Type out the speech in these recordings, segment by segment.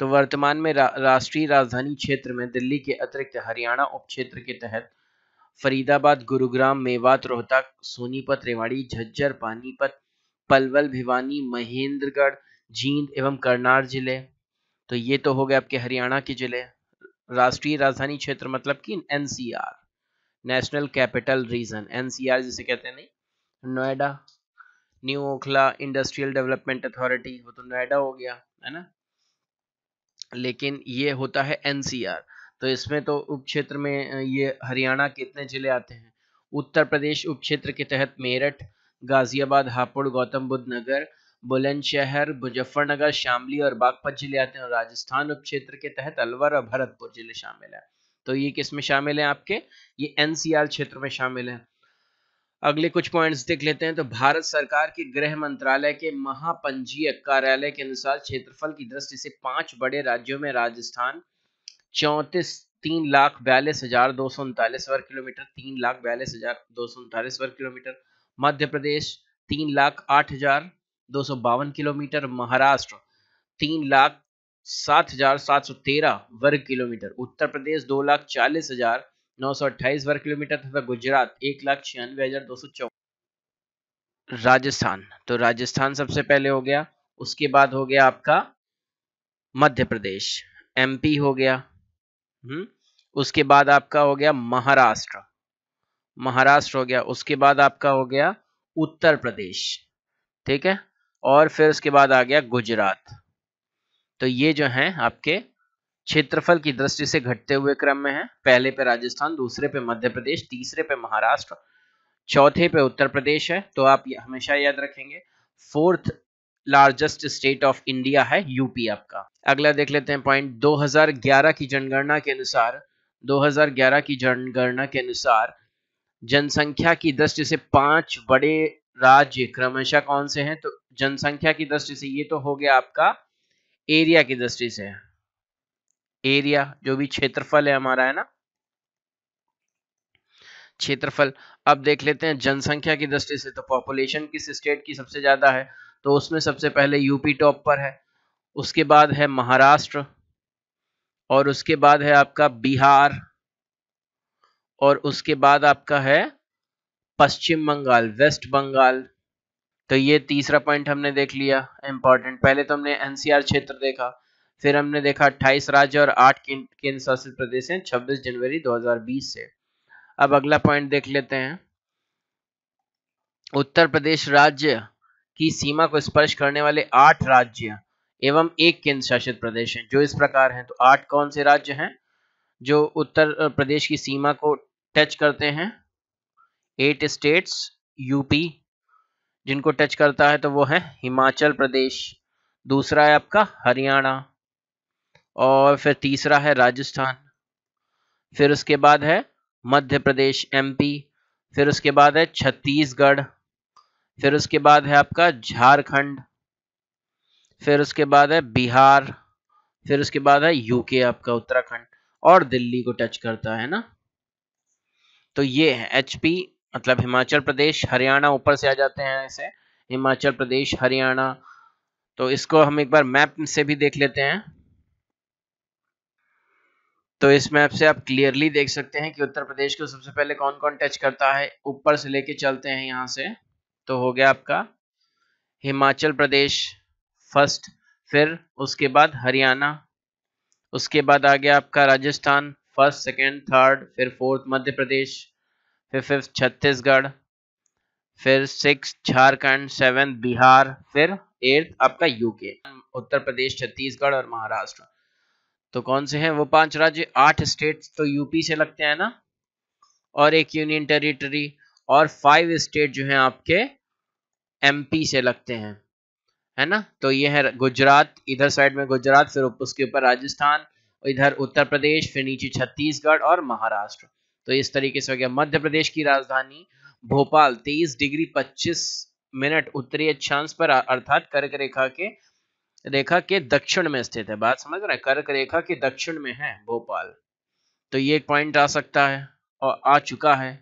तो वर्तमान में रा, राष्ट्रीय राजधानी क्षेत्र में दिल्ली के अतिरिक्त हरियाणा उप क्षेत्र के तहत फरीदाबाद गुरुग्राम मेवात रोहतक सोनीपत रेवाड़ी झज्जर पानीपत पलवल भिवानी महेंद्रगढ़ जींद एवं करनाल जिले तो ये तो हो गए आपके हरियाणा के जिले राष्ट्रीय राजधानी क्षेत्र मतलब कि NCR national capital region NCR जिसे कहते हैं नहीं Noida new Okhla industrial development authority वो तो नोएडा हो गया है ना लेकिन ये होता है एनसीआर तो इसमें तो उप क्षेत्र में ये हरियाणा के इतने जिले आते हैं उत्तर प्रदेश उप क्षेत्र के तहत मेरठ गाजियाबाद हापुड़ गौतम बुद्ध नगर बुलंदशहर मुजफ्फरनगर शामली और बागपत जिले आते हैं और राजस्थान उप क्षेत्र के तहत अलवर और भरतपुर जिले शामिल है तो ये किस में शामिल है आपके ये एनसीआर क्षेत्र में शामिल है अगले कुछ पॉइंट्स देख लेते हैं तो भारत सरकार के गृह मंत्रालय के महापंजीयक कार्यालय के अनुसार क्षेत्रफल की दृष्टि से पांच बड़े राज्यों में राजस्थान चौंतीस तीन लाख बयालीस हजार दो सौ उनतालीस वर्ग किलोमीटर तीन लाख बयालीस हजार दो सौ उनतालीस वर्ग किलोमीटर मध्य प्रदेश तीन लाख आठ हजार दो सौ बावन किलोमीटर महाराष्ट्र तीन लाख सात हजार सात सौ तेरह वर्ग किलोमीटर उत्तर प्रदेश दो लाख चालीस हजार 928 वर्ग किलोमीटर तथा गुजरात एक लाख छियानवे हजार दो सौ चौवन राजस्थान तो राजस्थान सबसे पहले हो गया उसके बाद हो गया आपका मध्य प्रदेश एमपी हो गया हम्म उसके बाद आपका हो गया महाराष्ट्र महाराष्ट्र हो गया उसके बाद आपका हो गया उत्तर प्रदेश ठीक है और फिर उसके बाद आ गया गुजरात तो ये जो है आपके क्षेत्रफल की दृष्टि से घटते हुए क्रम में है पहले पे राजस्थान दूसरे पे मध्य प्रदेश तीसरे पे महाराष्ट्र चौथे पे उत्तर प्रदेश है तो आप हमेशा याद रखेंगे fourth largest state of India है यूपी आपका अगला देख लेते हैं पॉइंट 2011 की जनगणना के अनुसार 2011 की जनगणना के अनुसार जनसंख्या की दृष्टि से पांच बड़े राज्य क्रमशः कौन से हैं तो जनसंख्या की दृष्टि से ये तो हो गया आपका एरिया की दृष्टि से एरिया जो भी क्षेत्रफल है हमारा है ना क्षेत्रफल अब देख लेते हैं जनसंख्या की दृष्टि से तो पॉपुलेशन किस स्टेट की सबसे ज्यादा है तो उसमें सबसे पहले यूपी टॉप पर है उसके बाद है महाराष्ट्र और उसके बाद है आपका बिहार और उसके बाद आपका है पश्चिम बंगाल वेस्ट बंगाल तो ये तीसरा पॉइंट हमने देख लिया इंपॉर्टेंट पहले तो हमने एनसीआर क्षेत्र देखा फिर हमने देखा 28 राज्य और आठ केंद्र शासित प्रदेश हैं 26 जनवरी 2020 से अब अगला पॉइंट देख लेते हैं उत्तर प्रदेश राज्य की सीमा को स्पर्श करने वाले आठ राज्य एवं एक केंद्र शासित प्रदेश हैं जो इस प्रकार हैं तो आठ कौन से राज्य हैं जो उत्तर प्रदेश की सीमा को टच करते हैं एट स्टेट्स यूपी जिनको टच करता है तो वो है हिमाचल प्रदेश दूसरा है आपका हरियाणा और फिर तीसरा है राजस्थान फिर उसके बाद है मध्य प्रदेश एमपी फिर उसके बाद है छत्तीसगढ़ फिर उसके बाद है आपका झारखंड फिर उसके बाद है बिहार फिर उसके बाद है यूके आपका उत्तराखंड और दिल्ली को टच करता है ना तो ये है एचपी मतलब हिमाचल प्रदेश हरियाणा ऊपर से आ जाते हैं ऐसे हिमाचल प्रदेश हरियाणा तो इसको हम एक बार मैप से भी देख लेते हैं तो इस मैप से आप क्लियरली देख सकते हैं कि उत्तर प्रदेश को सबसे पहले कौन कौन टच करता है ऊपर से लेके चलते हैं यहाँ से तो हो गया आपका हिमाचल प्रदेश फर्स्ट फिर उसके बाद हरियाणा उसके बाद आ गया आपका राजस्थान फर्स्ट सेकेंड थर्ड फिर फोर्थ मध्य प्रदेश फिर फिफ्थ छत्तीसगढ़ फिर सिक्स झारखंड सेवन बिहार फिर एट्थ आपका यूके उत्तर प्रदेश छत्तीसगढ़ और महाराष्ट्र तो कौन से हैं वो पांच राज्य आठ स्टेट्स तो यूपी से लगते हैं ना और एक यूनियन टेरिटरी और फाइव स्टेट जो हैं आपके एमपी से लगते हैं है ना तो ये है गुजरात इधर साइड में गुजरात फिर उसके ऊपर राजस्थान इधर उत्तर प्रदेश फिर नीचे छत्तीसगढ़ और महाराष्ट्र तो इस तरीके से हो गया मध्य प्रदेश की राजधानी भोपाल 23 डिग्री 25 मिनट उत्तरी अक्षांश पर अर्थात कर्क रेखा के रेखा के दक्षिण में स्थित है बात समझ रहे हैं कर्क रेखा के दक्षिण में है भोपाल तो ये एक पॉइंट आ सकता है और आ चुका है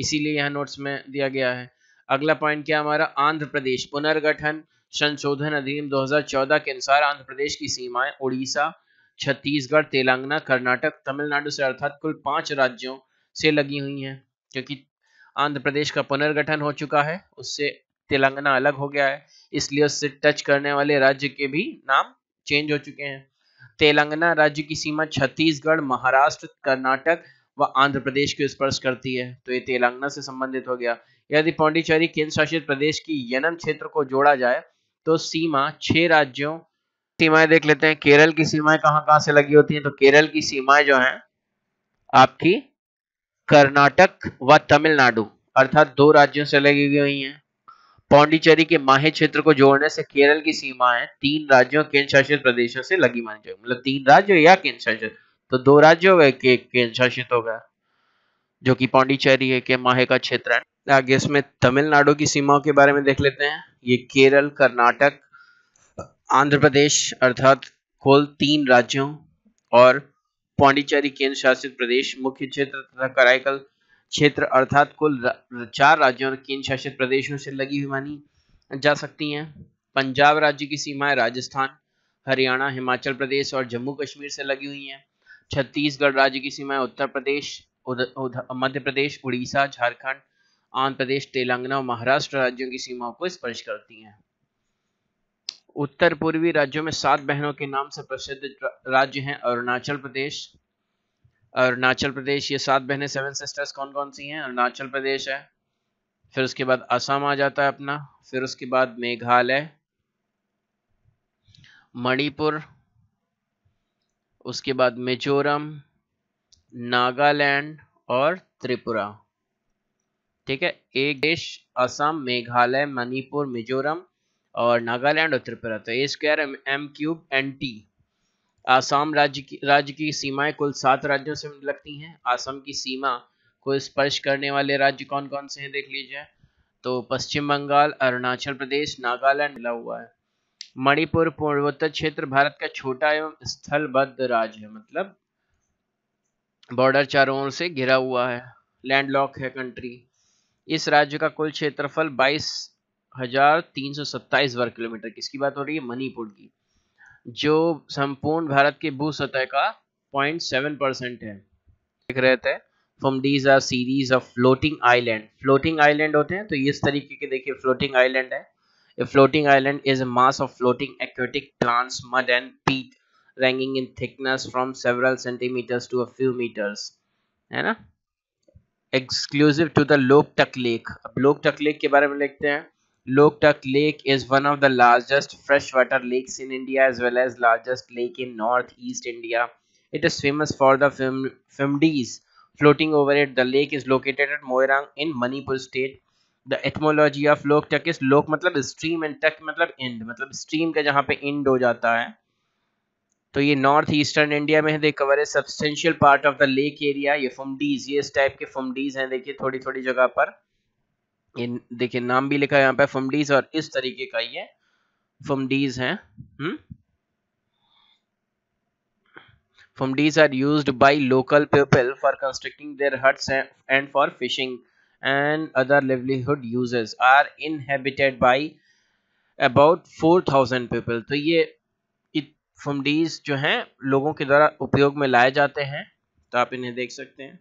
इसीलिए यह नोट्स में दिया गया है अगला पॉइंट क्या हमारा आंध्र प्रदेश पुनर्गठन संशोधन अधिनियम 2014 के अनुसार आंध्र प्रदेश की सीमाएं उड़ीसा छत्तीसगढ़ तेलंगाना कर्नाटक तमिलनाडु से अर्थात कुल पांच राज्यों से लगी हुई हैं क्योंकि आंध्र प्रदेश का पुनर्गठन हो चुका है उससे तेलंगाना अलग हो गया है इसलिए उससे टच करने वाले राज्य के भी नाम चेंज हो चुके हैं तेलंगाना राज्य की सीमा छत्तीसगढ़ महाराष्ट्र कर्नाटक व आंध्र प्रदेश को स्पर्श करती है तो ये तेलंगाना से संबंधित हो गया यदि पौंडीचेरी केंद्र शासित प्रदेश की यनम क्षेत्र को जोड़ा जाए तो सीमा छह राज्यों सीमाएं देख लेते हैं केरल की सीमाएं कहाँ कहां से लगी होती हैं तो केरल की सीमाएं जो हैं आपकी कर्नाटक व तमिलनाडु अर्थात दो राज्यों से लगी हुई हैं पौंडीचेरी के माहे क्षेत्र को जोड़ने से केरल की सीमाएं तीन राज्यों केंद्र शासित प्रदेशों से लगी मानी जाएगी मतलब तीन राज्य या केंद्र शासित तो दो राज्यों के, के केंद्र शासित गया जो कि पौंडीचेरी के माहे का क्षेत्र है आगे इसमें तमिलनाडु की सीमाओं के बारे में देख लेते हैं ये केरल कर्नाटक आंध्र प्रदेश अर्थात कुल तीन राज्यों और पौंडीचेरी केंद्र शासित प्रदेश मुख्य क्षेत्र तथा कराईकल क्षेत्र अर्थात कुल चार राज्यों और केंद्र शासित प्रदेशों से लगी हुई मानी जा सकती हैं पंजाब राज्य की सीमाएं राजस्थान हरियाणा हिमाचल प्रदेश और जम्मू कश्मीर से लगी हुई हैं छत्तीसगढ़ राज्य की सीमाएं उत्तर प्रदेश मध्य प्रदेश उड़ीसा झारखंड आंध्र प्रदेश तेलंगाना और महाराष्ट्र राज्यों की सीमाओं को स्पर्श करती हैं उत्तर पूर्वी राज्यों में सात बहनों के नाम से प्रसिद्ध राज्य हैं अरुणाचल प्रदेश अरुणाचल प्रदेश ये सात बहनें सेवन सिस्टर्स कौन कौन सी हैं अरुणाचल प्रदेश है फिर उसके बाद असम आ जाता है अपना फिर उसके बाद मेघालय मणिपुर उसके बाद मिजोरम नागालैंड और त्रिपुरा ठीक है एक देश असम मेघालय मणिपुर मिजोरम और नागालैंड और त्रिपुरा तो A square M cube N T Assam राज्य की राज्य की सीमाएं कुल सात राज्यों से लगती हैं आसाम की सीमा को स्पर्श करने वाले राज्य कौन कौन से हैं देख लीजिए तो पश्चिम बंगाल अरुणाचल प्रदेश नागालैंड मिला हुआ है मणिपुर पूर्वोत्तर क्षेत्र भारत का छोटा एवं स्थलबद्ध राज्य है मतलब बॉर्डर चारों ओर से घिरा हुआ है लैंडलॉक है कंट्री इस राज्य का कुल क्षेत्रफल बाईस हजार तीन सौ वर्ग किलोमीटर किसकी बात हो रही है मणिपुर की जो संपूर्ण भारत की भू सतह का पॉइंट सेवन परसेंट है देख रहे थे from these are series of floating island floating island होते हैं तो इस तरीके के देखिए फ्लोटिंग आइलैंड है a floating island is a mass of floating aquatic plants mud and peat ranging in thickness from several centimetres to a few metres है ना एक्सक्लूसिव टू द लोक टक लेक अब लोक टक लेक के बारे में लिखते हैं Loktak Lake is one of the largest freshwater lakes in India as well as largest lake in northeast India. It is famous for the film Fimdis floating over it. The lake is located at Moirang in Manipur state. The etymology of Loktak is Lok मतलब stream and Tak मतलब end मतलब stream का जहाँ पे end हो जाता है तो ये नॉर्थ ईस्टर्न इंडिया में है they cover substantial part of the lake area ये फुमडीज ये इस टाइप के फुमडीज हैं देखिए थोड़ी थोड़ी जगह पर इन देखिए नाम भी लिखा है यहाँ पे फमडीज और इस तरीके का ये फमडीज है hmm phumdis are used by local people for constructing their huts and for fishing and other other livelihood are inhabited by about four thousand people तो ये फमडीज जो हैं लोगों के द्वारा उपयोग में लाए जाते हैं तो आप इन्हें देख सकते हैं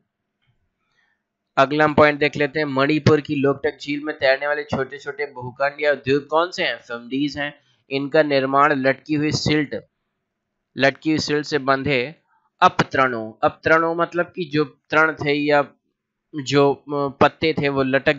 अगला हम पॉइंट देख लेते हैं मणिपुर की लोकटक झील में तैरने वाले छोटे छोटे भूखंड या उद्योग कौन से हैं फमडीज हैं इनका निर्माण लटकी हुई सिल्ट लटकी हुई सिल्ट से बंधे अपतरणों अपतरणों मतलब कि जो तरण थे या जो पत्ते थे वो लटक